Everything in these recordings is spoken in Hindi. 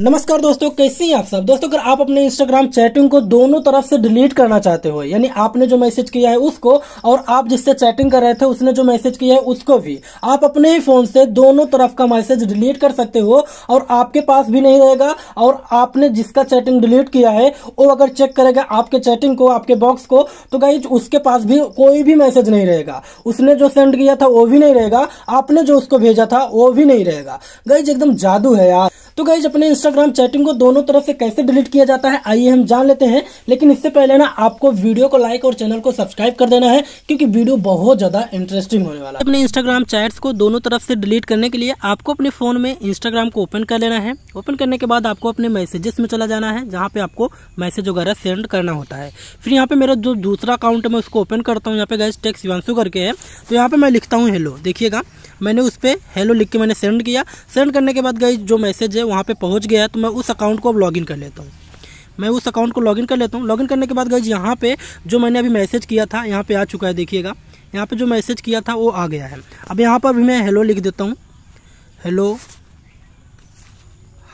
नमस्कार दोस्तों कैसे हैं आप सब दोस्तों अगर आप अपने इंस्टाग्राम चैटिंग को दोनों तरफ से डिलीट करना चाहते हो यानी आपने जो मैसेज किया है उसको और आप जिससे चैटिंग कर रहे थे उसने जो मैसेज किया है उसको भी आप अपने ही फोन से दोनों तरफ का मैसेज डिलीट कर सकते हो और आपके पास भी नहीं रहेगा और आपने जिसका चैटिंग डिलीट किया है वो अगर चेक करेगा आपके चैटिंग को आपके बॉक्स को तो गाइज उसके पास भी कोई भी मैसेज नहीं रहेगा उसने जो सेंड किया था वो भी नहीं रहेगा आपने जो उसको भेजा था वो भी नहीं रहेगा गाइज एकदम जादू है यार तो गाइज अपने इंस्टाग्राम चैटिंग को दोनों तरफ से कैसे डिलीट किया जाता है आइए हम जान लेते हैं लेकिन इससे पहले ना आपको वीडियो को लाइक और चैनल को सब्सक्राइब कर देना है क्योंकि वीडियो बहुत ज्यादा इंटरेस्टिंग होने वाला है अपने इंस्टाग्राम चैट्स को दोनों तरफ से डिलीट करने के लिए आपको अपने फोन में इंस्टाग्राम को ओपन कर लेना है ओपन करने के बाद आपको अपने मैसेजेस में चला जाना है जहाँ पे आपको मैसेज वगैरह सेंड करना होता है फिर यहाँ पे मेरा जो दूसरा अकाउंट है मैं उसको ओपन करता हूँ यहाँ पे गाइज टेक्स शिवानशु करके है तो यहाँ पे मैं लिखता हूँ हेलो देखिएगा मैंने उस पर हेलो लिख के मैंने सेंड किया सेंड करने के बाद गाइज जो मैसेज है वहाँ पे पहुँच गया है तो मैं उस अकाउंट को अब लॉगिन कर लेता हूँ मैं उस अकाउंट को लॉगिन कर लेता हूँ लॉगिन करने के बाद गई यहाँ पे जो मैंने अभी मैसेज किया था यहाँ पे आ चुका है देखिएगा यहाँ पे जो मैसेज किया था वो आ गया है अब यहाँ पर भी मैं हेलो लिख देता हूँ हेलो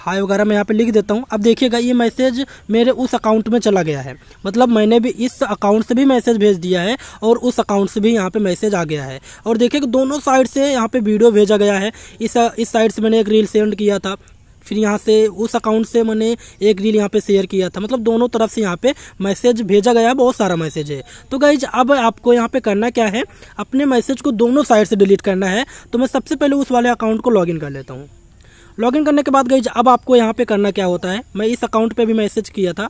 हाय वगैरह मैं यहाँ पे लिख देता हूँ अब देखिएगा ये मैसेज मेरे उस अकाउंट में चला गया है मतलब मैंने भी इस अकाउंट से भी मैसेज भेज दिया है और उस अकाउंट से भी यहाँ पे मैसेज आ गया है और देखिएगा दोनों साइड से यहाँ पे वीडियो भेजा गया है इस इस साइड से मैंने एक रील सेंड किया था फिर यहाँ से उस अकाउंट से मैंने एक रील यहाँ पे शेयर किया था मतलब दोनों तरफ से यहाँ पे मैसेज भेजा गया बहुत सारा मैसेज है तो गाइज अब आपको यहाँ पे करना क्या है अपने मैसेज को दोनों साइड से डिलीट करना है तो मैं सबसे पहले उस वाले अकाउंट को लॉगिन कर लेता हूँ लॉगिन करने के बाद गई अब आपको यहाँ पे करना क्या होता है मैं इस अकाउंट पे भी मैसेज किया था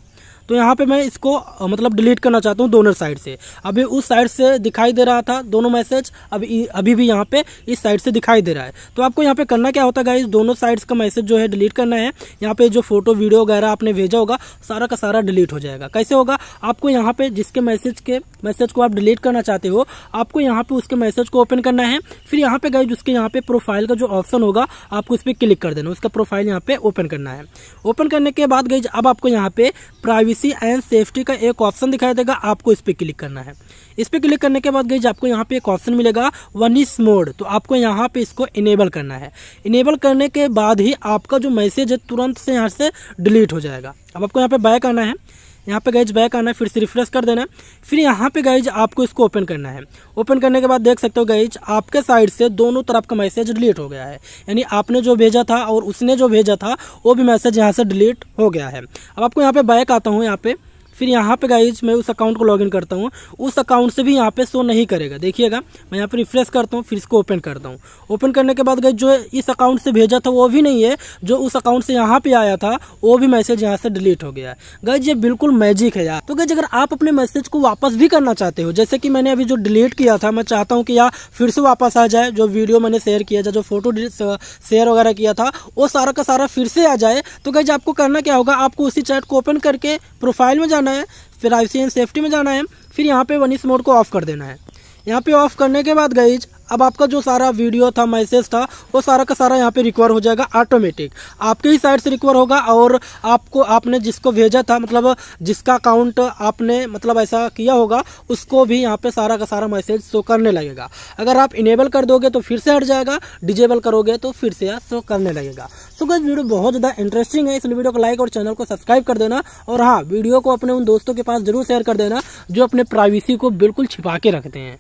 तो यहाँ पे मैं इसको मतलब डिलीट करना चाहता हूँ दोनों साइड से अभी उस साइड से दिखाई दे रहा था दोनों मैसेज अभी अभी भी यहाँ पे इस साइड से दिखाई दे रहा है तो आपको यहाँ पे करना क्या होता है इस दोनों साइड्स का मैसेज जो है डिलीट करना है यहाँ पे जो फोटो वीडियो वगैरह आपने भेजा होगा सारा का सारा डिलीट हो जाएगा कैसे होगा आपको यहाँ पे जिसके मैसेज के मैसेज को आप डिलीट करना चाहते हो आपको यहाँ पे उसके मैसेज को ओपन करना है फिर यहाँ पे गए उसके यहाँ पे प्रोफाइल का जो ऑप्शन होगा आपको इस पर क्लिक कर देना उसका प्रोफाइल यहाँ पे ओपन करना है ओपन करने के बाद गई अब आपको यहाँ पे प्राइवेट प्राइवेसी एंड सेफ्टी का एक ऑप्शन दिखाई देगा आपको इस पर क्लिक करना है इस पर क्लिक करने के बाद गई आपको यहाँ पे एक ऑप्शन मिलेगा वन इस मोड तो आपको यहाँ पे इसको इनेबल करना है इनेबल करने के बाद ही आपका जो मैसेज है तुरंत से यहाँ से डिलीट हो जाएगा अब आपको यहाँ पे बाय करना है यहाँ पे गैज बैक आना है फिर से रिफ्रेश कर देना है फिर यहाँ पे गैज आपको इसको ओपन करना है ओपन करने के बाद देख सकते हो गैज आपके साइड से दोनों तरफ का मैसेज डिलीट हो गया है यानी आपने जो भेजा था और उसने जो भेजा था वो भी मैसेज यहाँ से डिलीट हो गया है अब आपको यहाँ पे बैक आता हूँ यहाँ पे फिर यहाँ पे गाइज मैं उस अकाउंट को लॉगिन करता हूँ उस अकाउंट से भी यहाँ पे शो नहीं करेगा देखिएगा मैं यहाँ पे रिफ्रेश करता हूँ फिर इसको ओपन करता हूँ ओपन करने के बाद गाइज जो इस अकाउंट से भेजा था वो भी नहीं है जो उस अकाउंट से यहाँ पे आया था वो भी मैसेज यहाँ से डिलीट हो गया है गाइज ये बिल्कुल मैजिक है यार तो गाइज अगर आप अपने मैसेज को वापस भी करना चाहते हो जैसे कि मैंने अभी जो डिलीट किया था मैं चाहता हूँ कि यार फिर से वापस आ जाए जो वीडियो मैंने शेयर किया जाए जो फोटो शेयर वगैरह किया था वो सारा का सारा फिर से आ जाए तो गाइज आपको करना क्या होगा आपको उसी चैट को ओपन करके प्रोफाइल में जाना जाना है फिर एंड सेफ्टी में जाना है फिर यहाँ पे वनिस मोड को ऑफ कर देना है यहाँ पे ऑफ करने के बाद गईज अब आपका जो सारा वीडियो था मैसेज था वो सारा का सारा यहाँ पे रिकवर हो जाएगा ऑटोमेटिक आपके ही साइड से रिकवर होगा और आपको आपने जिसको भेजा था मतलब जिसका अकाउंट आपने मतलब ऐसा किया होगा उसको भी यहाँ पे सारा का सारा मैसेज शो करने लगेगा अगर आप इनेबल कर दोगे तो फिर से हट जाएगा डिजेबल करोगे तो फिर से शो करने लगेगा सो क्या वीडियो बहुत ज़्यादा इंटरेस्टिंग है इसलिए वीडियो को लाइक और चैनल को सब्सक्राइब कर देना और हाँ वीडियो को अपने उन दोस्तों के पास जरूर शेयर कर देना जो अपने प्राइवेसी को बिल्कुल छिपा के रखते हैं